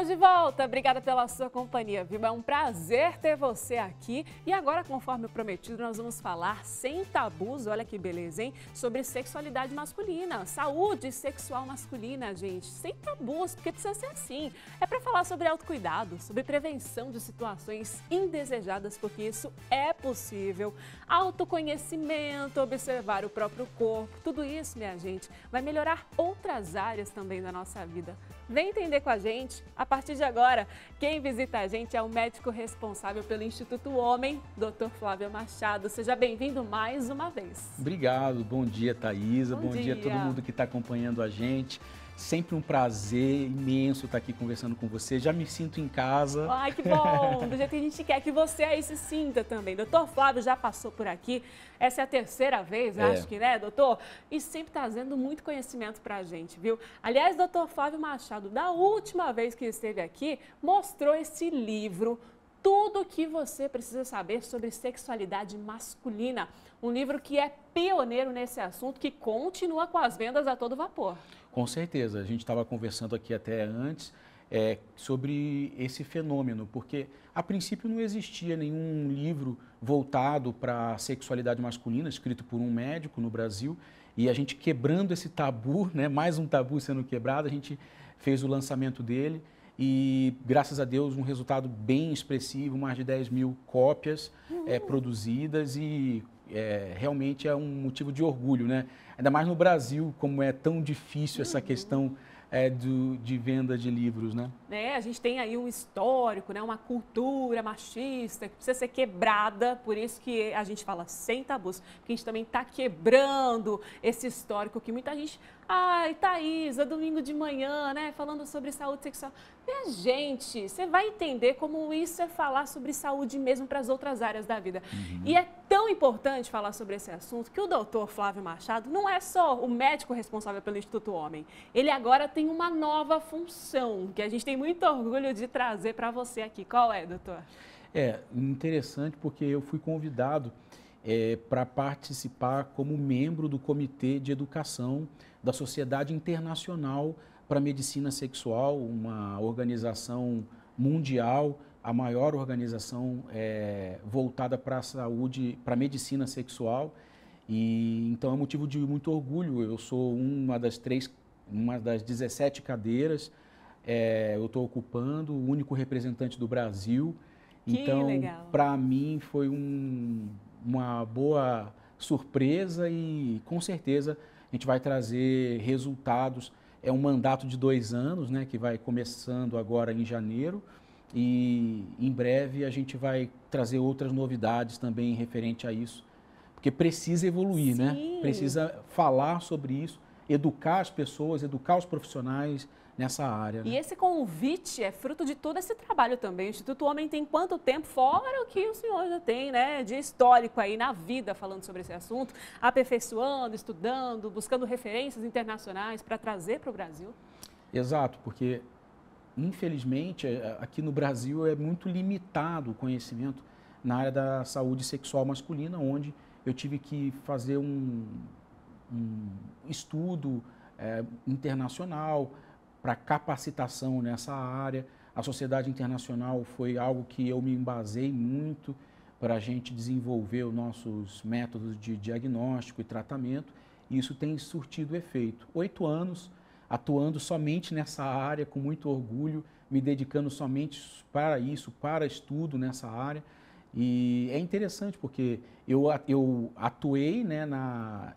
Estamos de volta. Obrigada pela sua companhia, viu? É um prazer ter você aqui. E agora, conforme prometido, nós vamos falar sem tabus, olha que beleza, hein? Sobre sexualidade masculina, saúde sexual masculina, gente. Sem tabus, porque precisa ser assim. É para falar sobre autocuidado, sobre prevenção de situações indesejadas, porque isso é possível. Autoconhecimento, observar o próprio corpo, tudo isso, minha gente, vai melhorar outras áreas também da nossa vida. Vem entender com a gente. A partir de agora, quem visita a gente é o médico responsável pelo Instituto Homem, Dr. Flávio Machado. Seja bem-vindo mais uma vez. Obrigado. Bom dia, Thaisa. Bom, Bom dia. dia a todo mundo que está acompanhando a gente. Sempre um prazer imenso estar aqui conversando com você. Já me sinto em casa. Ai, que bom! Do jeito que a gente quer que você aí se sinta também. Doutor Flávio já passou por aqui. Essa é a terceira vez, é. acho que, né, doutor? E sempre trazendo muito conhecimento pra gente, viu? Aliás, doutor Flávio Machado, da última vez que esteve aqui, mostrou esse livro tudo o que você precisa saber sobre sexualidade masculina. Um livro que é pioneiro nesse assunto, que continua com as vendas a todo vapor. Com certeza. A gente estava conversando aqui até antes é, sobre esse fenômeno, porque a princípio não existia nenhum livro voltado para a sexualidade masculina, escrito por um médico no Brasil, e a gente quebrando esse tabu, né, mais um tabu sendo quebrado, a gente fez o lançamento dele e, graças a Deus, um resultado bem expressivo, mais de 10 mil cópias é, uhum. é, produzidas e é, realmente é um motivo de orgulho, né? Ainda mais no Brasil, como é tão difícil essa questão é, do, de venda de livros, né? É, a gente tem aí um histórico, né? Uma cultura machista que precisa ser quebrada, por isso que a gente fala sem tabus, porque a gente também está quebrando esse histórico que muita gente... Ai, Thaís, é domingo de manhã, né? Falando sobre saúde sexual. Minha gente, você vai entender como isso é falar sobre saúde mesmo para as outras áreas da vida. Uhum. E é tão importante falar sobre esse assunto que o doutor Flávio Machado não é só o médico responsável pelo Instituto Homem. Ele agora tem uma nova função que a gente tem muito orgulho de trazer para você aqui. Qual é, doutor? É interessante porque eu fui convidado é, para participar como membro do Comitê de Educação da Sociedade Internacional para Medicina Sexual, uma organização mundial a maior organização é, voltada para a saúde, para a medicina sexual. E então é motivo de muito orgulho. Eu sou uma das três, uma das 17 cadeiras. É, eu estou ocupando o único representante do Brasil. Que então, para mim foi um, uma boa surpresa e com certeza a gente vai trazer resultados. É um mandato de dois anos, né, que vai começando agora em janeiro. E em breve a gente vai trazer outras novidades também referente a isso, porque precisa evoluir, né? Sim. né? Precisa falar sobre isso, educar as pessoas, educar os profissionais nessa área. Né? E esse convite é fruto de todo esse trabalho também. O Instituto Homem tem quanto tempo, fora o que o senhor já tem, né, de histórico aí na vida falando sobre esse assunto, aperfeiçoando, estudando, buscando referências internacionais para trazer para o Brasil? Exato, porque infelizmente, é, é, aqui no Brasil é muito limitado o conhecimento na área da saúde sexual masculina, onde eu tive que fazer um, um estudo é, internacional para capacitação nessa área. A sociedade internacional foi algo que eu me embasei muito para a gente desenvolver os nossos métodos de diagnóstico e tratamento. E isso tem surtido efeito. Oito anos atuando somente nessa área com muito orgulho, me dedicando somente para isso, para estudo nessa área. E é interessante porque eu, eu atuei né, na,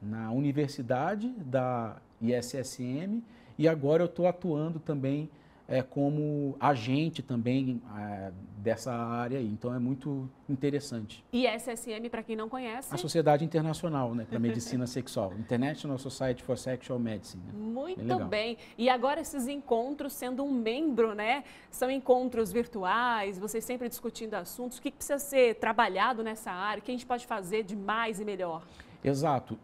na universidade da ISSM e agora eu estou atuando também é, como agente também é, dessa área aí. Então é muito interessante. E SSM, para quem não conhece? A Sociedade Internacional né, para Medicina Sexual, International Society for Sexual Medicine. Né? Muito bem, bem, E agora esses encontros, sendo um membro, né? São encontros virtuais, vocês sempre discutindo assuntos. O que precisa ser trabalhado nessa área? O que a gente pode fazer de mais e melhor? Exato.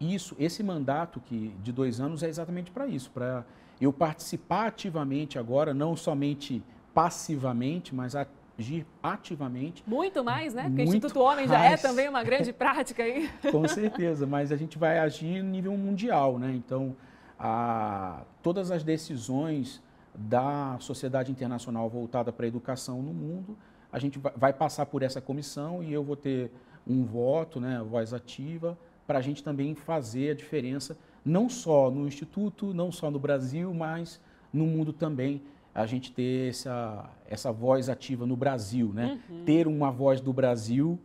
Isso, esse mandato que de dois anos é exatamente para isso, para eu participar ativamente agora, não somente passivamente, mas agir ativamente. Muito mais, né? Porque o Instituto Homem mais. já é também uma grande prática aí. Com certeza, mas a gente vai agir em nível mundial, né? Então, a, todas as decisões da sociedade internacional voltada para a educação no mundo, a gente vai passar por essa comissão e eu vou ter um voto, né, voz ativa, para a gente também fazer a diferença não só no Instituto, não só no Brasil, mas no mundo também, a gente ter essa, essa voz ativa no Brasil, né? Uhum. Ter uma voz do Brasil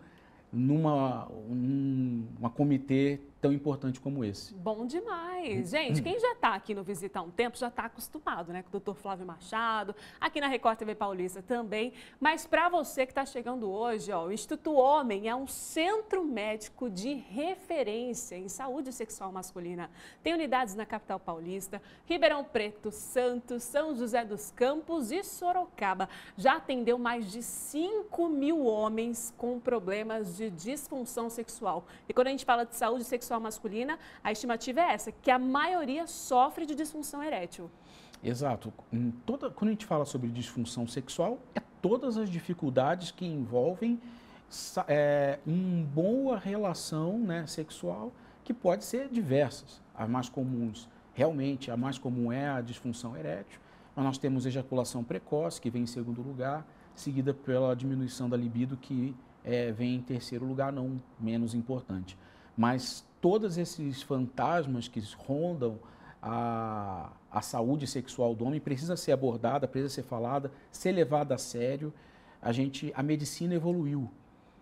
numa um, uma comitê tão importante como esse. Bom demais. Gente, quem já está aqui no Visitar um Tempo já está acostumado, né? Com o doutor Flávio Machado, aqui na Record TV Paulista também. Mas para você que está chegando hoje, ó, o Instituto Homem é um centro médico de referência em saúde sexual masculina. Tem unidades na capital paulista, Ribeirão Preto, Santos, São José dos Campos e Sorocaba. Já atendeu mais de 5 mil homens com problemas de disfunção sexual. E quando a gente fala de saúde sexual, sexual masculina, a estimativa é essa, que a maioria sofre de disfunção erétil. Exato. Toda, quando a gente fala sobre disfunção sexual, é todas as dificuldades que envolvem é, uma boa relação né, sexual, que pode ser diversas. As mais comuns, realmente, a mais comum é a disfunção erétil, mas nós temos ejaculação precoce, que vem em segundo lugar, seguida pela diminuição da libido, que é, vem em terceiro lugar, não menos importante. Mas todos esses fantasmas que rondam a, a saúde sexual do homem precisa ser abordada, precisa ser falada, ser levada a sério. A gente, a medicina evoluiu.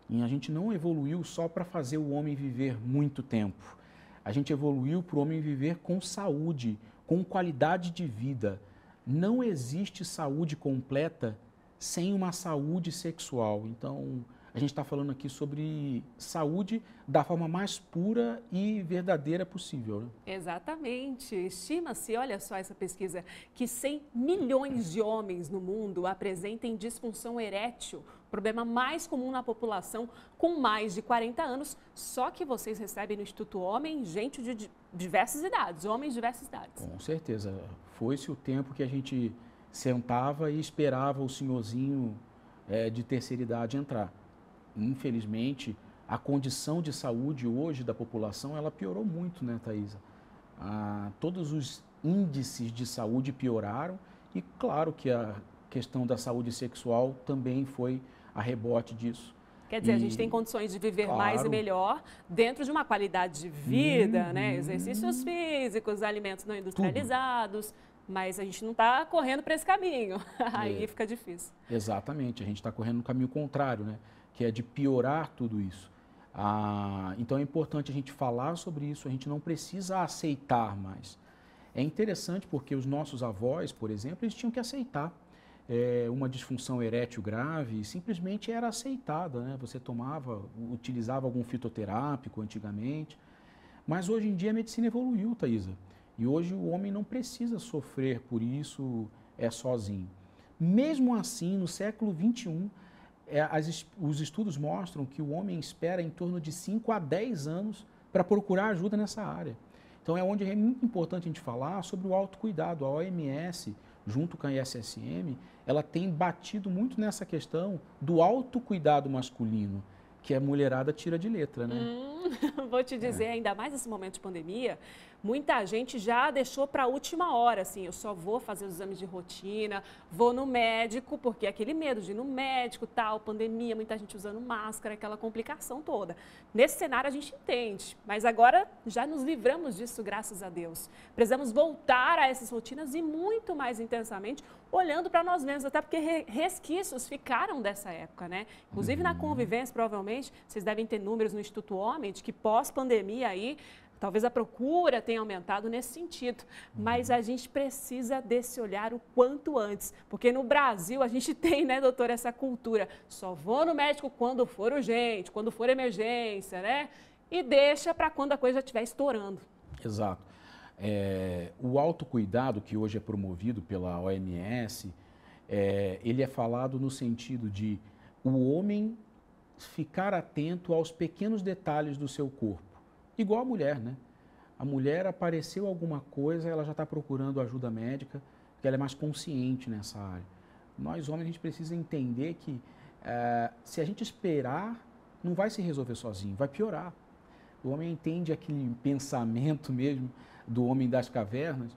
E a gente não evoluiu só para fazer o homem viver muito tempo. A gente evoluiu para o homem viver com saúde, com qualidade de vida. Não existe saúde completa sem uma saúde sexual. Então, a gente está falando aqui sobre saúde da forma mais pura e verdadeira possível. Né? Exatamente. Estima-se, olha só essa pesquisa, que 100 milhões de homens no mundo apresentem disfunção erétil, problema mais comum na população com mais de 40 anos. Só que vocês recebem no Instituto Homem gente de diversas idades, homens de diversas idades. Com certeza. Foi-se o tempo que a gente sentava e esperava o senhorzinho é, de terceira idade entrar infelizmente, a condição de saúde hoje da população, ela piorou muito, né, Thaisa? Ah, todos os índices de saúde pioraram e claro que a questão da saúde sexual também foi a rebote disso. Quer dizer, e, a gente tem condições de viver claro, mais e melhor dentro de uma qualidade de vida, hum, né? Uhum. Exercícios físicos, alimentos não industrializados, tudo mas a gente não está correndo para esse caminho. Aí é. fica difícil. Exatamente, a gente está correndo no caminho contrário, né? que é de piorar tudo isso. Ah, então é importante a gente falar sobre isso, a gente não precisa aceitar mais. É interessante porque os nossos avós, por exemplo, eles tinham que aceitar é, uma disfunção erétil grave, simplesmente era aceitada. Né? Você tomava, utilizava algum fitoterápico antigamente. Mas hoje em dia a medicina evoluiu, Thaisa. E hoje o homem não precisa sofrer por isso é sozinho. Mesmo assim, no século XXI, é, as, os estudos mostram que o homem espera em torno de 5 a 10 anos para procurar ajuda nessa área. Então é onde é muito importante a gente falar sobre o autocuidado. A OMS, junto com a ISSM, ela tem batido muito nessa questão do autocuidado masculino, que a mulherada tira de letra, né? Hum, vou te dizer, é. ainda mais nesse momento de pandemia, muita gente já deixou para a última hora, assim, eu só vou fazer os exames de rotina, vou no médico, porque é aquele medo de ir no médico, tal, pandemia, muita gente usando máscara, aquela complicação toda. Nesse cenário a gente entende, mas agora já nos livramos disso, graças a Deus. Precisamos voltar a essas rotinas e muito mais intensamente olhando para nós mesmos, até porque resquícios ficaram dessa época, né? Inclusive na uhum. convivência, provavelmente, vocês devem ter números no Instituto Homem de que pós-pandemia aí Talvez a procura tenha aumentado nesse sentido, mas uhum. a gente precisa desse olhar o quanto antes, porque no Brasil a gente tem, né, doutor, essa cultura. Só vou no médico quando for urgente, quando for emergência, né? E deixa para quando a coisa já estiver estourando. Exato. É, o autocuidado que hoje é promovido pela OMS, é, ele é falado no sentido de o homem ficar atento aos pequenos detalhes do seu corpo Igual a mulher, né? A mulher apareceu alguma coisa, ela já está procurando ajuda médica, porque ela é mais consciente nessa área. Nós homens, a gente precisa entender que é, se a gente esperar, não vai se resolver sozinho, vai piorar. O homem entende aquele pensamento mesmo do homem das cavernas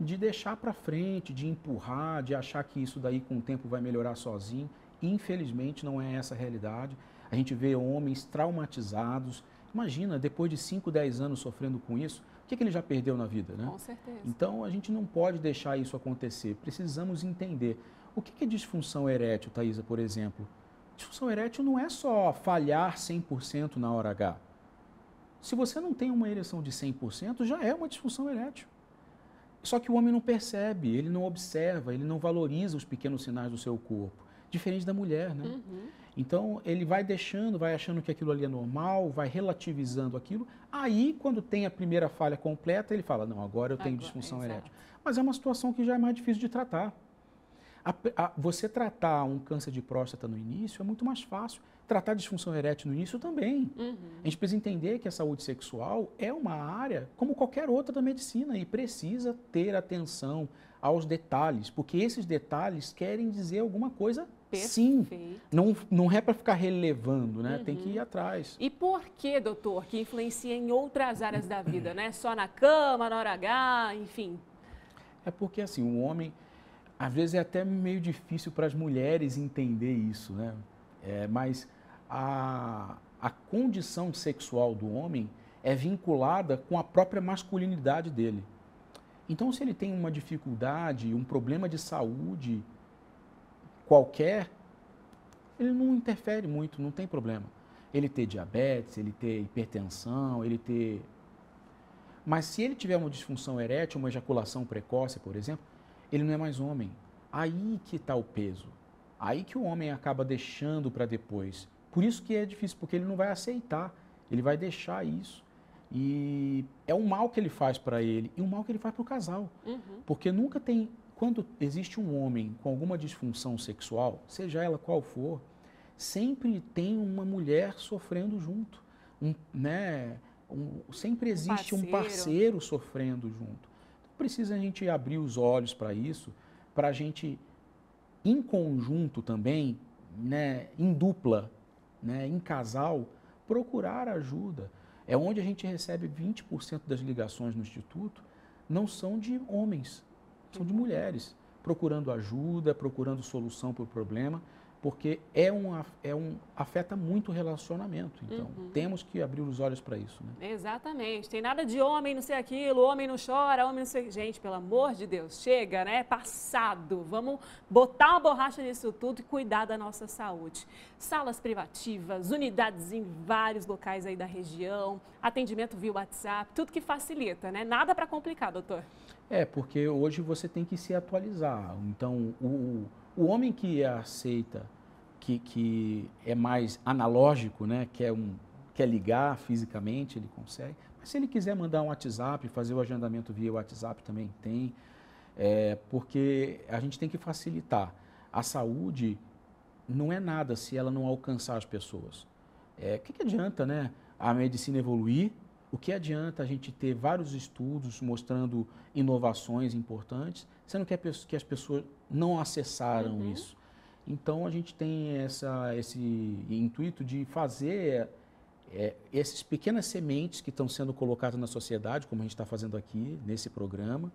de deixar para frente, de empurrar, de achar que isso daí com o tempo vai melhorar sozinho. Infelizmente, não é essa a realidade. A gente vê homens traumatizados, Imagina, depois de 5, 10 anos sofrendo com isso, o que, que ele já perdeu na vida, né? Com certeza. Então a gente não pode deixar isso acontecer. Precisamos entender. O que, que é disfunção erétil, Thaisa, por exemplo? Disfunção erétil não é só falhar 100% na hora H. Se você não tem uma ereção de 100%, já é uma disfunção erétil. Só que o homem não percebe, ele não observa, ele não valoriza os pequenos sinais do seu corpo. Diferente da mulher, né? Uhum. Então ele vai deixando, vai achando que aquilo ali é normal, vai relativizando aquilo. Aí, quando tem a primeira falha completa, ele fala: Não, agora eu tenho agora, disfunção exato. erétil. Mas é uma situação que já é mais difícil de tratar. A, a, você tratar um câncer de próstata no início é muito mais fácil. Tratar disfunção erétil no início também. Uhum. A gente precisa entender que a saúde sexual é uma área como qualquer outra da medicina e precisa ter atenção, aos detalhes, porque esses detalhes querem dizer alguma coisa Perfeito. Sim, não, não é para ficar relevando, né? Uhum. Tem que ir uhum. atrás. E por que, doutor, que influencia em outras áreas da vida, né? Só na cama, na hora H, enfim. É porque, assim, o homem, às vezes é até meio difícil para as mulheres entender isso, né? É, mas a, a condição sexual do homem é vinculada com a própria masculinidade dele. Então, se ele tem uma dificuldade, um problema de saúde qualquer, ele não interfere muito, não tem problema. Ele ter diabetes, ele ter hipertensão, ele ter. Mas se ele tiver uma disfunção erétil, uma ejaculação precoce, por exemplo, ele não é mais homem. Aí que está o peso. Aí que o homem acaba deixando para depois. Por isso que é difícil, porque ele não vai aceitar, ele vai deixar isso. E é um mal que ele faz para ele e um mal que ele faz para o casal. Uhum. Porque nunca tem. Quando existe um homem com alguma disfunção sexual, seja ela qual for, sempre tem uma mulher sofrendo junto. Um, né, um, sempre existe um parceiro. um parceiro sofrendo junto. Então, precisa a gente abrir os olhos para isso, para a gente, em conjunto também, né, em dupla, né, em casal, procurar ajuda. É onde a gente recebe 20% das ligações no Instituto, não são de homens, são de mulheres, procurando ajuda, procurando solução para o problema porque é um, é um afeta muito o relacionamento. Então, uhum. temos que abrir os olhos para isso. Né? Exatamente. Tem nada de homem, não ser aquilo, homem não chora, homem não ser Gente, pelo amor de Deus, chega, né? É passado. Vamos botar a borracha nisso tudo e cuidar da nossa saúde. Salas privativas, unidades em vários locais aí da região, atendimento via WhatsApp, tudo que facilita, né? Nada para complicar, doutor. É, porque hoje você tem que se atualizar. Então, o, o homem que aceita que, que é mais analógico, né? quer, é um, quer ligar fisicamente, ele consegue. Mas se ele quiser mandar um WhatsApp, fazer o agendamento via WhatsApp também tem, é, porque a gente tem que facilitar. A saúde não é nada se ela não alcançar as pessoas. O é, que, que adianta né, a medicina evoluir? O que adianta a gente ter vários estudos mostrando inovações importantes, sendo que, que as pessoas não acessaram uhum. isso? Então a gente tem essa, esse intuito de fazer é, essas pequenas sementes que estão sendo colocadas na sociedade, como a gente está fazendo aqui nesse programa,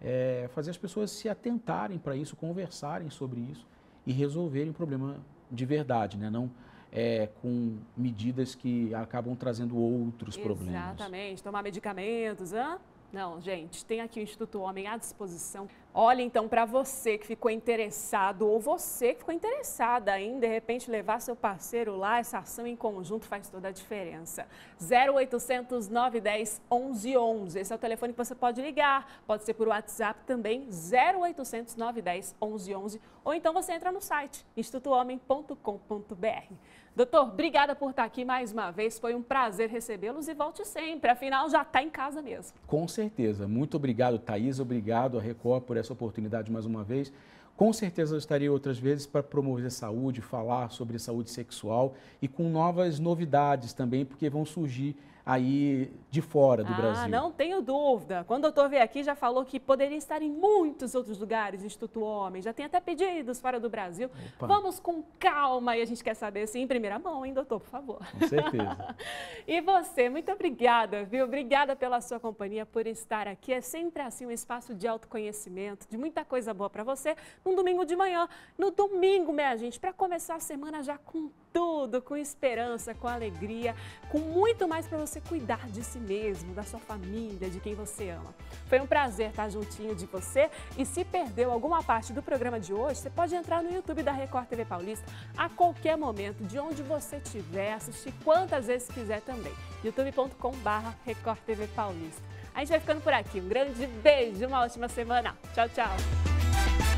é, fazer as pessoas se atentarem para isso, conversarem sobre isso e resolverem o problema de verdade, né? não é, com medidas que acabam trazendo outros problemas. Exatamente, tomar medicamentos, hã? Não, gente, tem aqui o Instituto Homem à disposição Olha então para você que ficou interessado ou você que ficou interessada em de repente levar seu parceiro lá, essa ação em conjunto faz toda a diferença. 0800 910 1111. Esse é o telefone que você pode ligar, pode ser por WhatsApp também, 0800 910 1111, ou então você entra no site institutohomem.com.br. Doutor, obrigada por estar aqui mais uma vez. Foi um prazer recebê-los e volte sempre. Afinal, já está em casa mesmo. Com certeza. Muito obrigado, Thaís. Obrigado a Record por essa oportunidade mais uma vez. Com certeza eu estarei outras vezes para promover saúde, falar sobre saúde sexual e com novas novidades também, porque vão surgir aí de fora do ah, Brasil. Não tenho dúvida. Quando o doutor veio aqui, já falou que poderia estar em muitos outros lugares, Instituto Homem, já tem até pedidos fora do Brasil. Opa. Vamos com calma e a gente quer saber assim, em primeira mão, hein, doutor, por favor. Com certeza. e você, muito obrigada, viu? Obrigada pela sua companhia, por estar aqui. É sempre assim um espaço de autoconhecimento, de muita coisa boa para você, num domingo de manhã. No domingo, minha gente, para começar a semana já com tudo, com esperança, com alegria, com muito mais para você cuidar de si mesmo, da sua família, de quem você ama. Foi um prazer estar juntinho de você e se perdeu alguma parte do programa de hoje, você pode entrar no YouTube da Record TV Paulista a qualquer momento, de onde você estiver, assistir quantas vezes quiser também. youtube.com/barra Record TV Paulista. A gente vai ficando por aqui. Um grande beijo, uma ótima semana. Tchau, tchau.